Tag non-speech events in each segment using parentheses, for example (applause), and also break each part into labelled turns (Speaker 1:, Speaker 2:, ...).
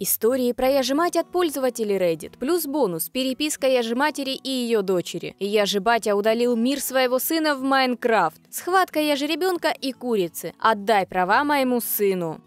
Speaker 1: Истории про Яжемать от пользователей Reddit, плюс бонус, переписка Яжематери и ее дочери. я же батя удалил мир своего сына в Майнкрафт. Схватка я же ребенка и курицы. Отдай права моему сыну.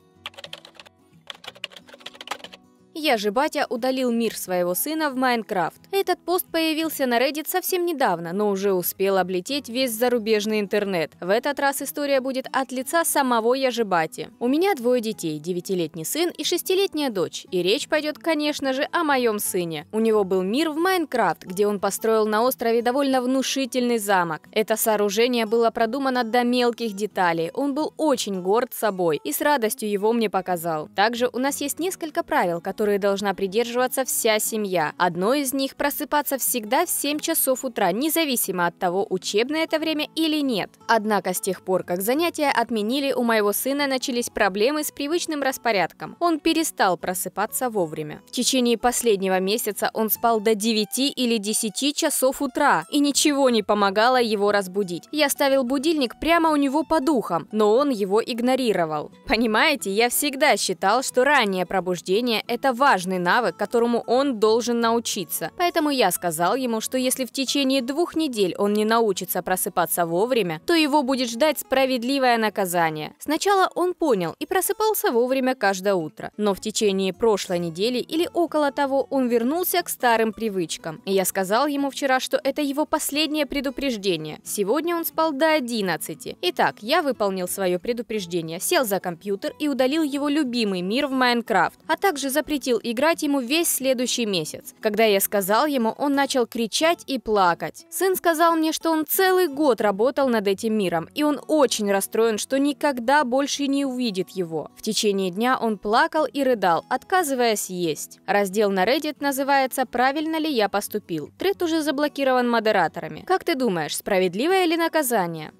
Speaker 1: «Я же батя удалил мир своего сына в Майнкрафт». Этот пост появился на Reddit совсем недавно, но уже успел облететь весь зарубежный интернет. В этот раз история будет от лица самого Яжибати. У меня двое детей, девятилетний сын и шестилетняя дочь. И речь пойдет, конечно же, о моем сыне. У него был мир в Майнкрафт, где он построил на острове довольно внушительный замок. Это сооружение было продумано до мелких деталей. Он был очень горд собой и с радостью его мне показал. Также у нас есть несколько правил, которые которые должна придерживаться вся семья. Одно из них – просыпаться всегда в 7 часов утра, независимо от того, учебное это время или нет. Однако с тех пор, как занятия отменили, у моего сына начались проблемы с привычным распорядком. Он перестал просыпаться вовремя. В течение последнего месяца он спал до 9 или 10 часов утра, и ничего не помогало его разбудить. Я ставил будильник прямо у него под ухом, но он его игнорировал. Понимаете, я всегда считал, что раннее пробуждение – это важный навык, которому он должен научиться. Поэтому я сказал ему, что если в течение двух недель он не научится просыпаться вовремя, то его будет ждать справедливое наказание. Сначала он понял и просыпался вовремя каждое утро. Но в течение прошлой недели или около того он вернулся к старым привычкам. И я сказал ему вчера, что это его последнее предупреждение. Сегодня он спал до 11. Итак, я выполнил свое предупреждение, сел за компьютер и удалил его любимый мир в Майнкрафт, а также запретил запретил играть ему весь следующий месяц. Когда я сказал ему, он начал кричать и плакать. Сын сказал мне, что он целый год работал над этим миром, и он очень расстроен, что никогда больше не увидит его. В течение дня он плакал и рыдал, отказываясь есть. Раздел на Reddit называется «Правильно ли я поступил?». Тред уже заблокирован модераторами. Как ты думаешь, справедливое ли наказание?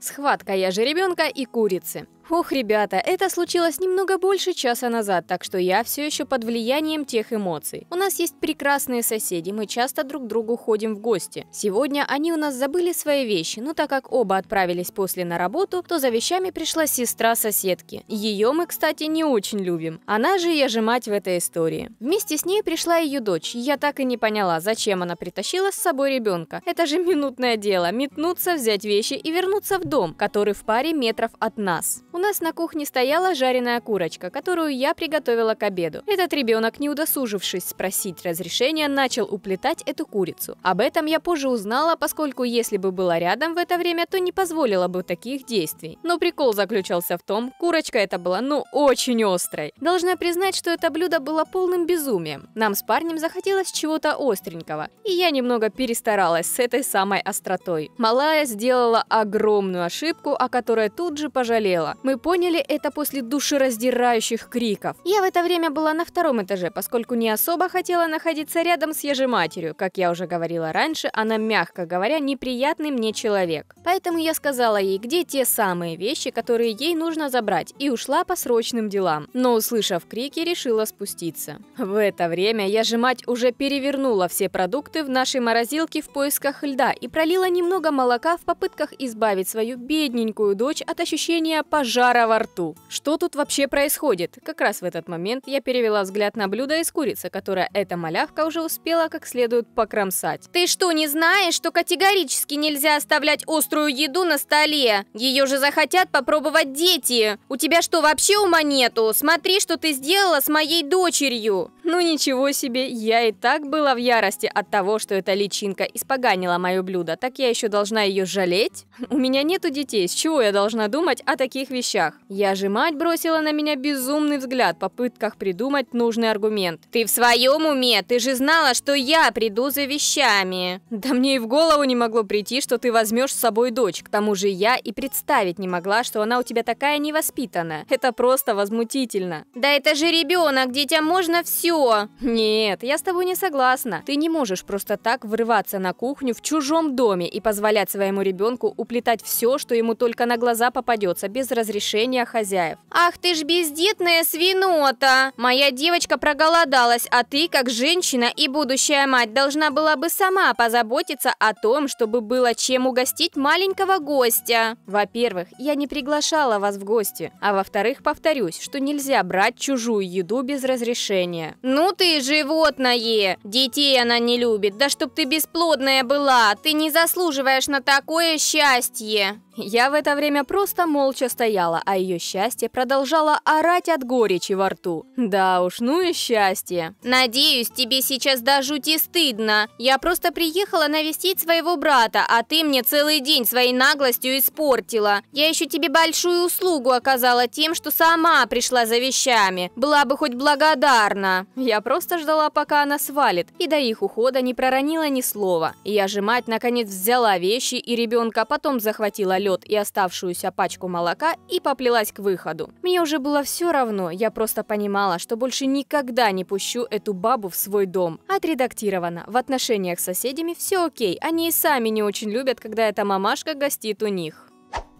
Speaker 1: Схватка я же ребенка и курицы. Ух, ребята, это случилось немного больше часа назад, так что я все еще под влиянием тех эмоций. У нас есть прекрасные соседи, мы часто друг к другу ходим в гости. Сегодня они у нас забыли свои вещи, но так как оба отправились после на работу, то за вещами пришла сестра соседки. Ее мы, кстати, не очень любим. Она же я же мать в этой истории. Вместе с ней пришла ее дочь. Я так и не поняла, зачем она притащила с собой ребенка. Это же минутное дело, метнуться, взять вещи и вернуться в дом, который в паре метров от нас. У нас на кухне стояла жареная курочка, которую я приготовила к обеду. Этот ребенок, не удосужившись спросить разрешения, начал уплетать эту курицу. Об этом я позже узнала, поскольку если бы была рядом в это время, то не позволила бы таких действий. Но прикол заключался в том, курочка эта была ну очень острой. Должна признать, что это блюдо было полным безумием. Нам с парнем захотелось чего-то остренького, и я немного перестаралась с этой самой остротой. Малая сделала огромную ошибку, о которой тут же пожалела. Мы поняли это после душераздирающих криков. Я в это время была на втором этаже, поскольку не особо хотела находиться рядом с ежематерью. Как я уже говорила раньше, она, мягко говоря, неприятный мне человек. Поэтому я сказала ей, где те самые вещи, которые ей нужно забрать, и ушла по срочным делам. Но, услышав крики, решила спуститься. В это время я же мать уже перевернула все продукты в нашей морозилке в поисках льда и пролила немного молока в попытках избавить свою бедненькую дочь от ощущения пожара жара во рту. Что тут вообще происходит? Как раз в этот момент я перевела взгляд на блюдо из курицы, которое эта малявка уже успела как следует покромсать. Ты что, не знаешь, что категорически нельзя оставлять острую еду на столе? Ее же захотят попробовать дети. У тебя что, вообще ума нету? Смотри, что ты сделала с моей дочерью. Ну ничего себе, я и так была в ярости от того, что эта личинка испоганила мое блюдо. Так я еще должна ее жалеть? (laughs) У меня нету детей, с чего я должна думать о таких вещах? Я же мать бросила на меня безумный взгляд в попытках придумать нужный аргумент. Ты в своем уме? Ты же знала, что я приду за вещами. Да мне и в голову не могло прийти, что ты возьмешь с собой дочь. К тому же я и представить не могла, что она у тебя такая невоспитанная. Это просто возмутительно. Да это же ребенок, детям можно все что? Нет, я с тобой не согласна. Ты не можешь просто так врываться на кухню в чужом доме и позволять своему ребенку уплетать все, что ему только на глаза попадется, без разрешения хозяев. Ах ты ж бездетная свинота! Моя девочка проголодалась, а ты, как женщина и будущая мать, должна была бы сама позаботиться о том, чтобы было чем угостить маленького гостя. Во-первых, я не приглашала вас в гости, а во-вторых, повторюсь, что нельзя брать чужую еду без разрешения. «Ну ты животное! Детей она не любит! Да чтоб ты бесплодная была! Ты не заслуживаешь на такое счастье!» Я в это время просто молча стояла, а ее счастье продолжало орать от горечи во рту. Да уж, ну и счастье. Надеюсь, тебе сейчас до жути стыдно. Я просто приехала навестить своего брата, а ты мне целый день своей наглостью испортила. Я еще тебе большую услугу оказала тем, что сама пришла за вещами. Была бы хоть благодарна. Я просто ждала, пока она свалит, и до их ухода не проронила ни слова. Я же мать наконец взяла вещи и ребенка, потом захватила лед и оставшуюся пачку молока и поплелась к выходу. Мне уже было все равно, я просто понимала, что больше никогда не пущу эту бабу в свой дом. Отредактировано. В отношениях с соседями все окей, они и сами не очень любят, когда эта мамашка гостит у них.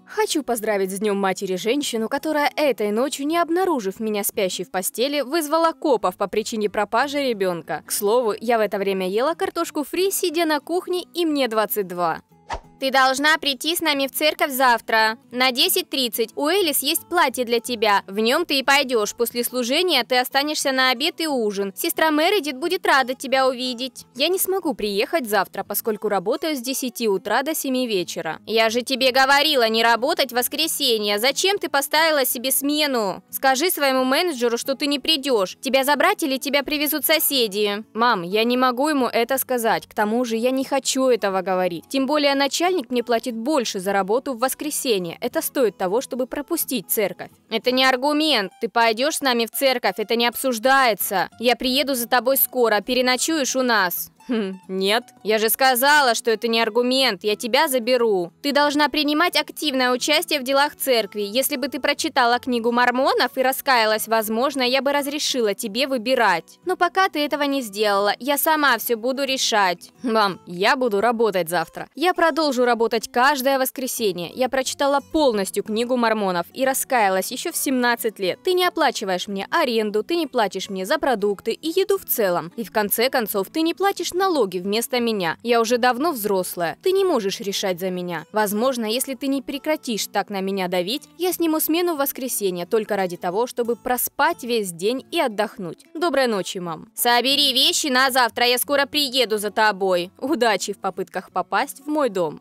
Speaker 1: Хочу поздравить с Днем Матери женщину, которая этой ночью, не обнаружив меня спящей в постели, вызвала копов по причине пропажи ребенка. К слову, я в это время ела картошку фри, сидя на кухне, и мне 22. Ты должна прийти с нами в церковь завтра. На 10.30 у Элис есть платье для тебя. В нем ты и пойдешь. После служения ты останешься на обед и ужин. Сестра Мередит будет рада тебя увидеть. Я не смогу приехать завтра, поскольку работаю с 10 утра до 7 вечера. Я же тебе говорила не работать в воскресенье. Зачем ты поставила себе смену? Скажи своему менеджеру, что ты не придешь. Тебя забрать или тебя привезут соседи? Мам, я не могу ему это сказать. К тому же я не хочу этого говорить. Тем более начать начальник мне платит больше за работу в воскресенье. Это стоит того, чтобы пропустить церковь. Это не аргумент. Ты пойдешь с нами в церковь, это не обсуждается. Я приеду за тобой скоро, переночуешь у нас. Хм, нет. Я же сказала, что это не аргумент. Я тебя заберу. Ты должна принимать активное участие в делах церкви. Если бы ты прочитала книгу мормонов и раскаялась, возможно, я бы разрешила тебе выбирать. Но пока ты этого не сделала, я сама все буду решать. Мам, я буду работать завтра. Я продолжу работать каждое воскресенье. Я прочитала полностью книгу мормонов и раскаялась еще в 17 лет. Ты не оплачиваешь мне аренду, ты не платишь мне за продукты и еду в целом. И в конце концов, ты не платишь налоги вместо меня. Я уже давно взрослая. Ты не можешь решать за меня. Возможно, если ты не прекратишь так на меня давить, я сниму смену в воскресенье только ради того, чтобы проспать весь день и отдохнуть. Доброй ночи, мам. Собери вещи на завтра, я скоро приеду за тобой. Удачи в попытках попасть в мой дом.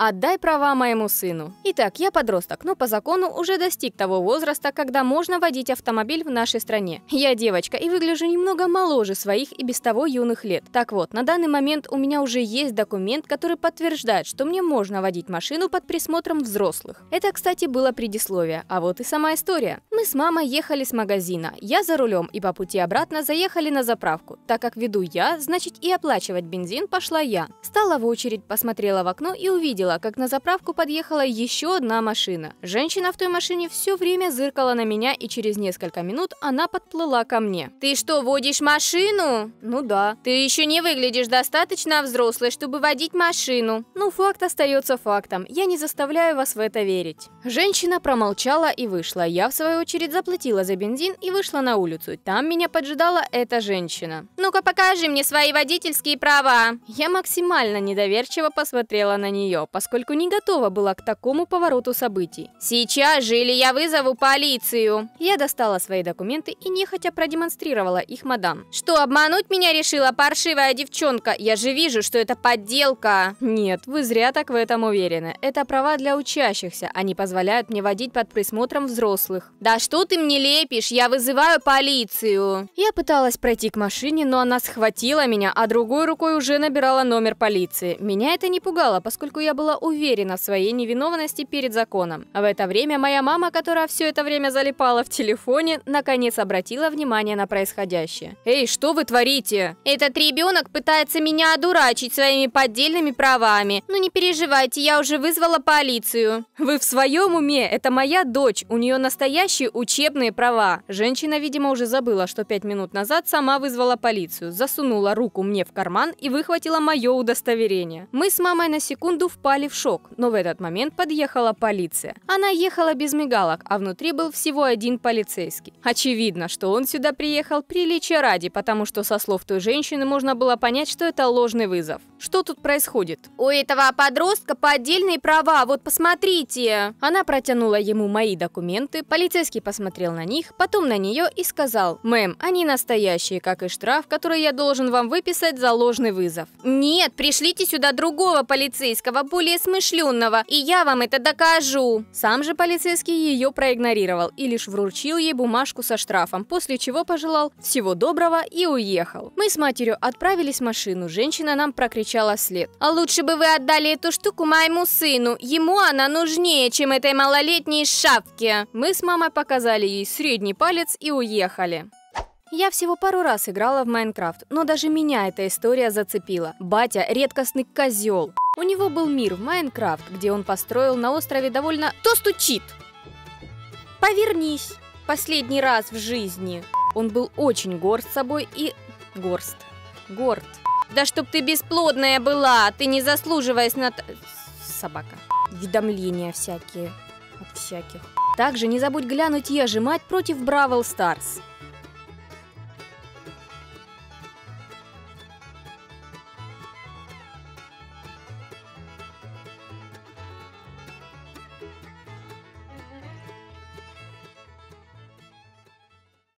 Speaker 1: Отдай права моему сыну. Итак, я подросток, но по закону уже достиг того возраста, когда можно водить автомобиль в нашей стране. Я девочка и выгляжу немного моложе своих и без того юных лет. Так вот, на данный момент у меня уже есть документ, который подтверждает, что мне можно водить машину под присмотром взрослых. Это, кстати, было предисловие, а вот и сама история. Мы с мамой ехали с магазина, я за рулем и по пути обратно заехали на заправку. Так как веду я, значит и оплачивать бензин пошла я. Стала в очередь, посмотрела в окно и увидела, увидела, как на заправку подъехала еще одна машина. Женщина в той машине все время зыркала на меня, и через несколько минут она подплыла ко мне. «Ты что, водишь машину?» «Ну да». «Ты еще не выглядишь достаточно взрослой, чтобы водить машину». Ну, факт остается фактом. Я не заставляю вас в это верить. Женщина промолчала и вышла. Я, в свою очередь, заплатила за бензин и вышла на улицу. Там меня поджидала эта женщина. «Ну-ка, покажи мне свои водительские права!» Я максимально недоверчиво посмотрела на нее, поскольку не готова была к такому повороту событий. «Сейчас же, или я вызову полицию!» Я достала свои документы и нехотя продемонстрировала их мадам. «Что, обмануть меня решила паршивая девчонка? Я же вижу, что это подделка!» «Нет, вы зря так в этом уверены. Это права для учащихся. Они позволяют мне водить под присмотром взрослых». «Да что ты мне лепишь? Я вызываю полицию!» Я пыталась пройти к машине, но она схватила меня, а другой рукой уже набирала номер полиции. Меня это не пугало, поскольку я была была уверена в своей невиновности перед законом. А в это время моя мама, которая все это время залипала в телефоне, наконец обратила внимание на происходящее. «Эй, что вы творите?» «Этот ребенок пытается меня одурачить своими поддельными правами. Ну не переживайте, я уже вызвала полицию». «Вы в своем уме? Это моя дочь, у нее настоящие учебные права». Женщина, видимо, уже забыла, что пять минут назад сама вызвала полицию, засунула руку мне в карман и выхватила мое удостоверение. Мы с мамой на секунду впали впали в шок, но в этот момент подъехала полиция. Она ехала без мигалок, а внутри был всего один полицейский. Очевидно, что он сюда приехал приличия ради, потому что со слов той женщины можно было понять, что это ложный вызов. Что тут происходит? У этого подростка поддельные права, вот посмотрите. Она протянула ему мои документы, полицейский посмотрел на них, потом на нее и сказал, «Мэм, они настоящие, как и штраф, который я должен вам выписать за ложный вызов». «Нет, пришлите сюда другого полицейского, более смышленного, и я вам это докажу!» Сам же полицейский ее проигнорировал и лишь вручил ей бумажку со штрафом, после чего пожелал всего доброго и уехал. Мы с матерью отправились в машину, женщина нам прокричала след. «А лучше бы вы отдали эту штуку моему сыну, ему она нужнее, чем этой малолетней шапке!» Мы с мамой показали ей средний палец и уехали. Я всего пару раз играла в Майнкрафт, но даже меня эта история зацепила. Батя – редкостный козел. У него был мир в Майнкрафт, где он построил на острове довольно... То стучит! Повернись! Последний раз в жизни! Он был очень горст собой и... Горст. Горд. Да чтоб ты бесплодная была, ты не заслуживаешь на... Собака. Уведомления всякие. От всяких. Также не забудь глянуть и ожимать против Бравл Старс.